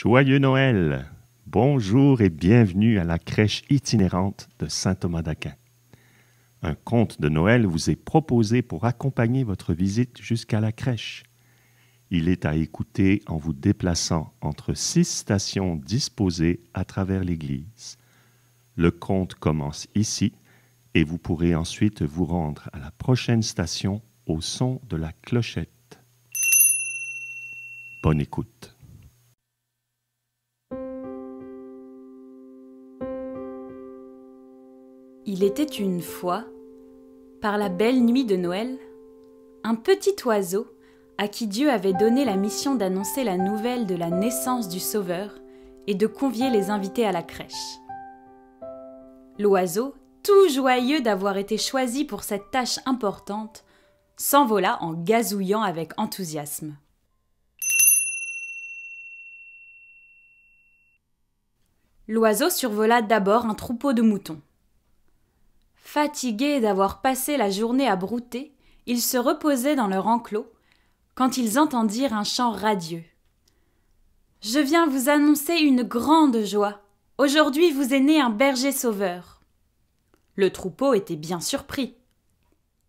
Joyeux Noël! Bonjour et bienvenue à la crèche itinérante de Saint Thomas d'Aquin. Un conte de Noël vous est proposé pour accompagner votre visite jusqu'à la crèche. Il est à écouter en vous déplaçant entre six stations disposées à travers l'église. Le conte commence ici et vous pourrez ensuite vous rendre à la prochaine station au son de la clochette. Bonne écoute. Il était une fois, par la belle nuit de Noël, un petit oiseau à qui Dieu avait donné la mission d'annoncer la nouvelle de la naissance du Sauveur et de convier les invités à la crèche. L'oiseau, tout joyeux d'avoir été choisi pour cette tâche importante, s'envola en gazouillant avec enthousiasme. L'oiseau survola d'abord un troupeau de moutons Fatigués d'avoir passé la journée à brouter, ils se reposaient dans leur enclos quand ils entendirent un chant radieux. Je viens vous annoncer une grande joie. Aujourd'hui vous est né un berger sauveur. Le troupeau était bien surpris.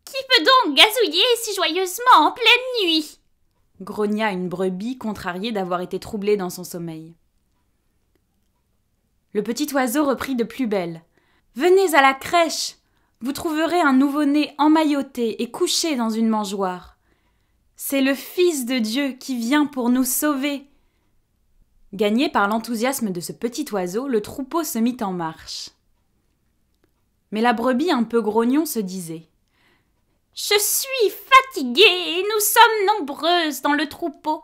Qui peut donc gazouiller si joyeusement en pleine nuit grogna une brebis contrariée d'avoir été troublée dans son sommeil. Le petit oiseau reprit de plus belle. Venez à la crèche, vous trouverez un nouveau-né emmailloté et couché dans une mangeoire. C'est le Fils de Dieu qui vient pour nous sauver. Gagné par l'enthousiasme de ce petit oiseau, le troupeau se mit en marche. Mais la brebis un peu grognon se disait Je suis fatiguée et nous sommes nombreuses dans le troupeau.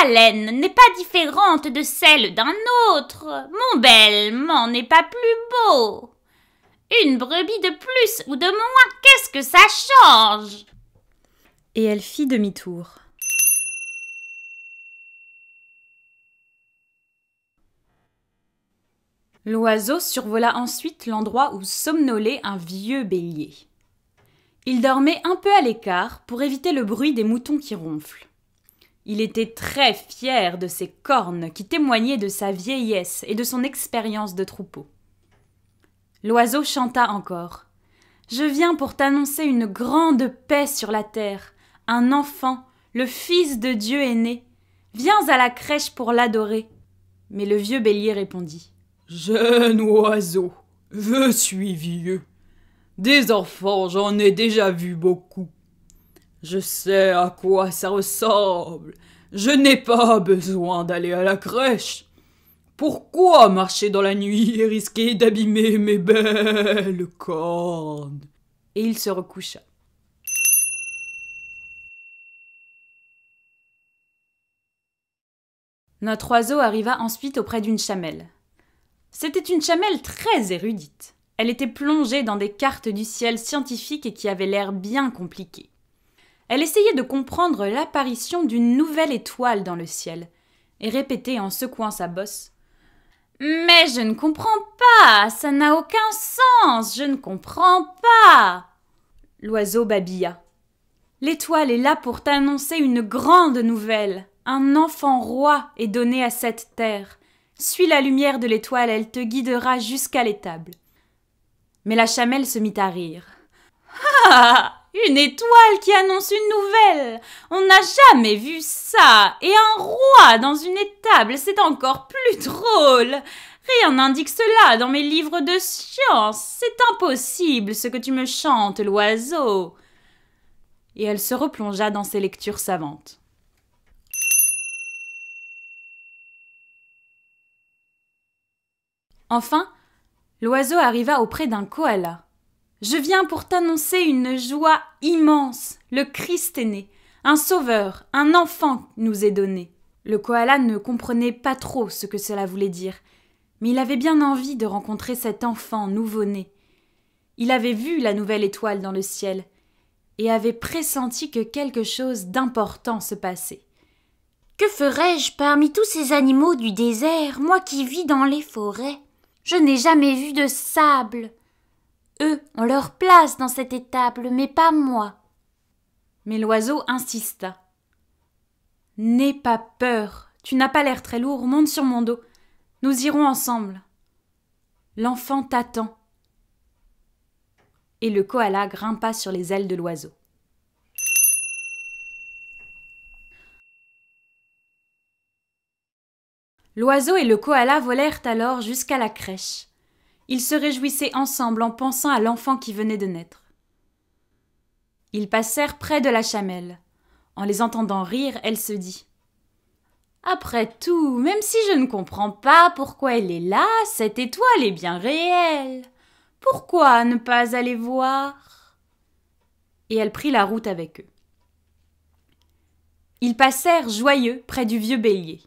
Ma laine n'est pas différente de celle d'un autre. Mon bel m'en est pas plus beau. Une brebis de plus ou de moins, qu'est-ce que ça change Et elle fit demi-tour. L'oiseau survola ensuite l'endroit où somnolait un vieux bélier. Il dormait un peu à l'écart pour éviter le bruit des moutons qui ronflent. Il était très fier de ses cornes qui témoignaient de sa vieillesse et de son expérience de troupeau. L'oiseau chanta encore. Je viens pour t'annoncer une grande paix sur la terre. Un enfant, le Fils de Dieu est né. Viens à la crèche pour l'adorer. Mais le vieux bélier répondit. Jeune oiseau, je suis vieux. Des enfants, j'en ai déjà vu beaucoup. Je sais à quoi ça ressemble. Je n'ai pas besoin d'aller à la crèche. Pourquoi marcher dans la nuit et risquer d'abîmer mes belles cornes Et il se recoucha. Notre oiseau arriva ensuite auprès d'une chamelle. C'était une chamelle très érudite. Elle était plongée dans des cartes du ciel scientifiques et qui avaient l'air bien compliquées. Elle essayait de comprendre l'apparition d'une nouvelle étoile dans le ciel et répétait en secouant sa bosse mais je ne comprends pas, ça n'a aucun sens, je ne comprends pas. L'oiseau babilla. L'étoile est là pour t'annoncer une grande nouvelle. Un enfant roi est donné à cette terre. Suis la lumière de l'étoile, elle te guidera jusqu'à l'étable. Mais la chamelle se mit à rire. Ah une étoile qui annonce une nouvelle On n'a jamais vu ça Et un roi dans une étable, c'est encore plus drôle Rien n'indique cela dans mes livres de science C'est impossible ce que tu me chantes, l'oiseau Et elle se replongea dans ses lectures savantes. Enfin, l'oiseau arriva auprès d'un koala. Je viens pour t'annoncer une joie immense. Le Christ est né. Un sauveur, un enfant nous est donné. Le koala ne comprenait pas trop ce que cela voulait dire, mais il avait bien envie de rencontrer cet enfant nouveau-né. Il avait vu la nouvelle étoile dans le ciel et avait pressenti que quelque chose d'important se passait. Que ferais-je parmi tous ces animaux du désert, moi qui vis dans les forêts Je n'ai jamais vu de sable, eux ont leur place dans cette étable, mais pas moi. Mais l'oiseau insista. N'aie pas peur, tu n'as pas l'air très lourd, monte sur mon dos. Nous irons ensemble. L'enfant t'attend. Et le koala grimpa sur les ailes de l'oiseau. L'oiseau et le koala volèrent alors jusqu'à la crèche. Ils se réjouissaient ensemble en pensant à l'enfant qui venait de naître. Ils passèrent près de la chamelle. En les entendant rire, elle se dit Après tout, même si je ne comprends pas pourquoi elle est là, cette étoile est bien réelle. Pourquoi ne pas aller voir Et elle prit la route avec eux. Ils passèrent joyeux près du vieux bélier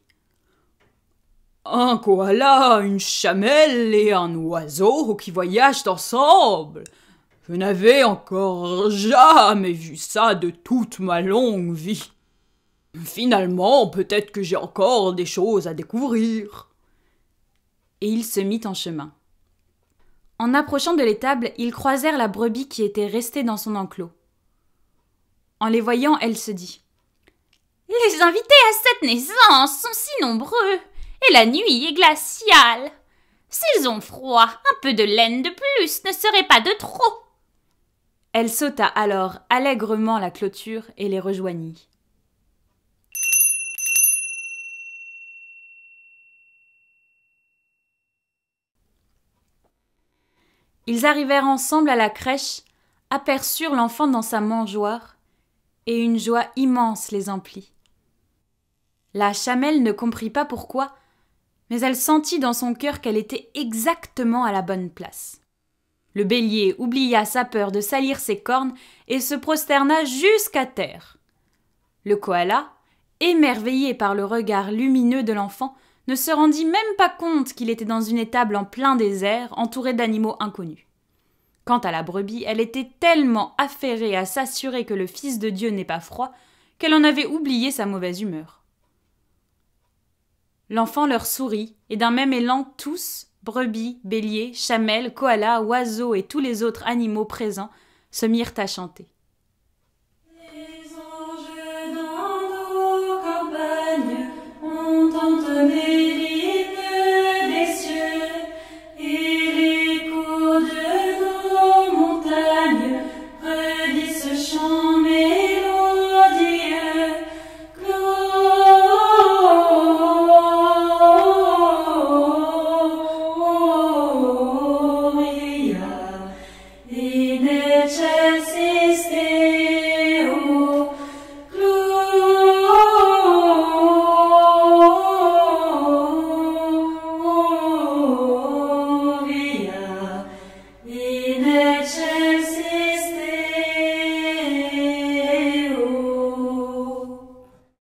un koala, une chamelle et un oiseau qui voyagent ensemble. Je n'avais encore jamais vu ça de toute ma longue vie. Finalement, peut-être que j'ai encore des choses à découvrir. Et il se mit en chemin. En approchant de l'étable, ils croisèrent la brebis qui était restée dans son enclos. En les voyant, elle se dit Les invités à cette naissance sont si nombreux et la nuit est glaciale. S'ils ont froid, un peu de laine de plus ne serait pas de trop. Elle sauta alors allègrement la clôture et les rejoignit. Ils arrivèrent ensemble à la crèche, aperçurent l'enfant dans sa mangeoire, et une joie immense les emplit. La chamelle ne comprit pas pourquoi mais elle sentit dans son cœur qu'elle était exactement à la bonne place. Le bélier oublia sa peur de salir ses cornes et se prosterna jusqu'à terre. Le koala, émerveillé par le regard lumineux de l'enfant, ne se rendit même pas compte qu'il était dans une étable en plein désert, entouré d'animaux inconnus. Quant à la brebis, elle était tellement affairée à s'assurer que le Fils de Dieu n'est pas froid qu'elle en avait oublié sa mauvaise humeur. L'enfant leur sourit, et d'un même élan tous, brebis, béliers, chamelles, koalas, oiseaux et tous les autres animaux présents, se mirent à chanter.